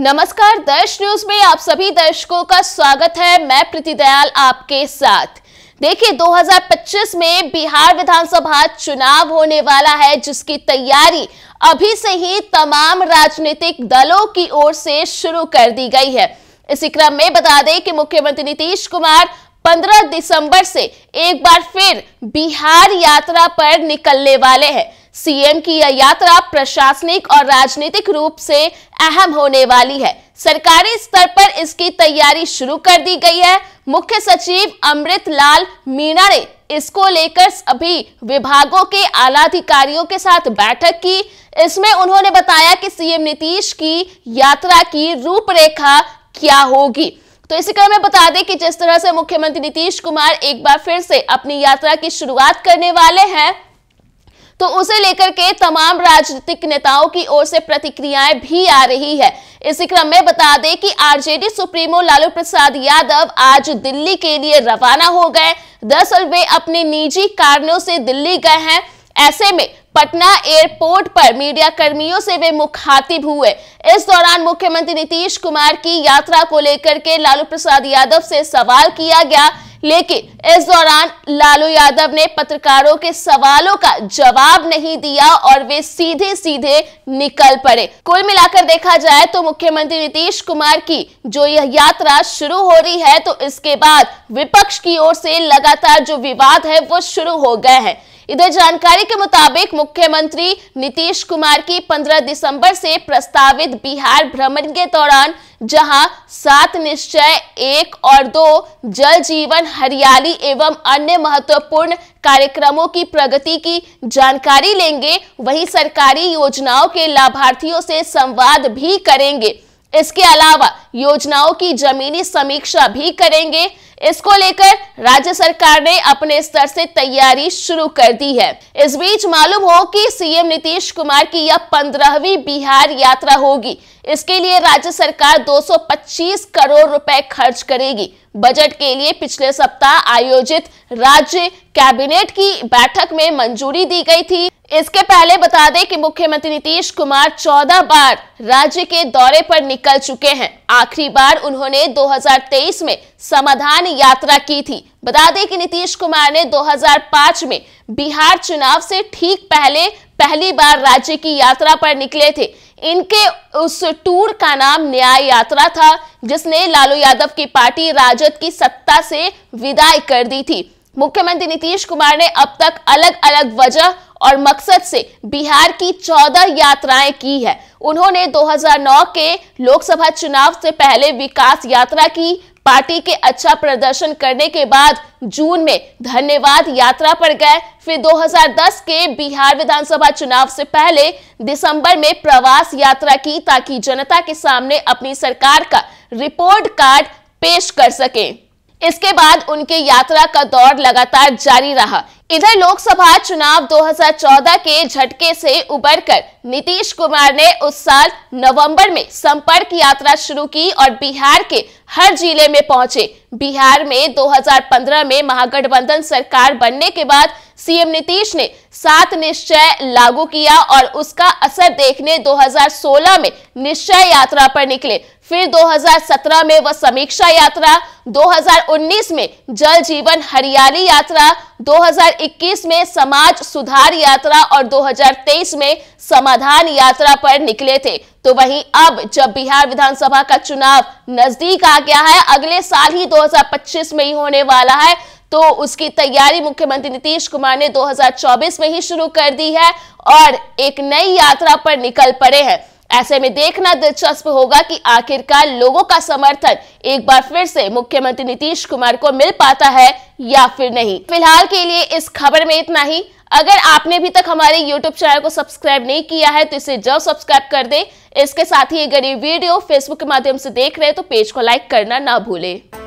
नमस्कार दर्श न्यूज में आप सभी दर्शकों का स्वागत है मैं प्रीति दयाल आपके साथ देखिए 2025 में बिहार विधानसभा चुनाव होने वाला है जिसकी तैयारी अभी से ही तमाम राजनीतिक दलों की ओर से शुरू कर दी गई है इसी क्रम में बता दें कि मुख्यमंत्री नीतीश कुमार 15 दिसंबर से एक बार फिर बिहार यात्रा पर निकलने वाले हैं सीएम की यह यात्रा प्रशासनिक और राजनीतिक रूप से अहम होने वाली है सरकारी स्तर पर इसकी तैयारी शुरू कर दी गई है मुख्य सचिव अमृत लाल मीणा ने इसको लेकर सभी विभागों के आला अधिकारियों के साथ बैठक की इसमें उन्होंने बताया कि सीएम नीतीश की यात्रा की रूपरेखा क्या होगी तो इसी क्रम में बता दें कि जिस तरह से मुख्यमंत्री नीतीश कुमार एक बार फिर से अपनी यात्रा की शुरुआत करने वाले हैं तो उसे लेकर के तमाम राजनीतिक नेताओं की ओर से प्रतिक्रियाएं भी आ रही है इसी क्रम में बता दें कि आरजेडी सुप्रीमो लालू प्रसाद यादव आज दिल्ली के लिए रवाना हो गए दरअसल वे अपने निजी कारणों से दिल्ली गए हैं ऐसे में पटना एयरपोर्ट पर मीडिया कर्मियों से वे मुखातिब हुए इस दौरान मुख्यमंत्री नीतीश कुमार की यात्रा को लेकर के लालू प्रसाद यादव से सवाल किया गया लेकिन इस दौरान लालू यादव ने पत्रकारों के सवालों का जवाब नहीं दिया और वे सीधे सीधे निकल पड़े कुल मिलाकर देखा जाए तो मुख्यमंत्री नीतीश कुमार की जो यह यात्रा शुरू हो रही है तो इसके बाद विपक्ष की ओर से लगातार जो विवाद है वो शुरू हो गए हैं इधर जानकारी के मुताबिक मुख्यमंत्री नीतीश कुमार की 15 दिसंबर से प्रस्तावित बिहार भ्रमण के दौरान जहां सात निश्चय एक और दो जल जीवन हरियाली एवं अन्य महत्वपूर्ण कार्यक्रमों की प्रगति की जानकारी लेंगे वहीं सरकारी योजनाओं के लाभार्थियों से संवाद भी करेंगे इसके अलावा योजनाओं की जमीनी समीक्षा भी करेंगे इसको लेकर राज्य सरकार ने अपने स्तर से तैयारी शुरू कर दी है इस बीच मालूम हो कि सीएम नीतीश कुमार की यह पंद्रहवीं बिहार यात्रा होगी इसके लिए राज्य सरकार 225 करोड़ रुपए खर्च करेगी बजट के लिए पिछले सप्ताह आयोजित राज्य कैबिनेट की बैठक में मंजूरी दी गई थी इसके पहले बता दें कि मुख्यमंत्री नीतीश कुमार 14 बार राज्य के दौरे पर निकल चुके हैं आखिरी बार उन्होंने 2023 में समाधान यात्रा की थी बता दें कि नीतीश कुमार ने 2005 में बिहार चुनाव से ठीक पहले पहली बार राज्य की यात्रा पर निकले थे इनके उस टूर का नाम न्याय यात्रा था जिसने लालू यादव की पार्टी राजद की सत्ता से विदाई कर दी थी मुख्यमंत्री नीतीश कुमार ने अब तक अलग अलग वजह और मकसद से बिहार की 14 यात्राएं की है उन्होंने 2009 के लोकसभा चुनाव से पहले विकास यात्रा की पार्टी के अच्छा प्रदर्शन करने के बाद जून में धन्यवाद यात्रा पर गए फिर 2010 के बिहार विधानसभा चुनाव से पहले दिसंबर में प्रवास यात्रा की ताकि जनता के सामने अपनी सरकार का रिपोर्ट कार्ड पेश कर सकें इसके बाद उनके यात्रा का दौर लगातार जारी रहा इधर लोकसभा चुनाव 2014 के झटके से उबरकर नीतीश कुमार ने उस साल नवंबर में संपर्क यात्रा शुरू की और बिहार के हर जिले में पहुंचे बिहार में 2015 में महागठबंधन सरकार बनने के बाद सीएम नीतीश ने सात निश्चय लागू किया और उसका असर देखने 2016 में निश्चय यात्रा पर निकले फिर 2017 में वह समीक्षा यात्रा 2019 में जल जीवन हरियाली यात्रा 2021 में समाज सुधार यात्रा और 2023 में समाधान यात्रा पर निकले थे तो वहीं अब जब बिहार विधानसभा का चुनाव नजदीक आ गया है अगले साल ही 2025 में ही होने वाला है तो उसकी तैयारी मुख्यमंत्री नीतीश कुमार ने 2024 में ही शुरू कर दी है और एक नई यात्रा पर निकल पड़े हैं ऐसे में देखना दिलचस्प होगा कि आखिरकार लोगों का समर्थन एक बार फिर से मुख्यमंत्री नीतीश कुमार को मिल पाता है या फिर नहीं फिलहाल के लिए इस खबर में इतना ही अगर आपने अभी तक हमारे YouTube चैनल को सब्सक्राइब नहीं किया है तो इसे जरूर सब्सक्राइब कर दें इसके साथ ही अगर ये वीडियो फेसबुक के माध्यम से देख रहे हैं तो पेज को लाइक करना ना भूलें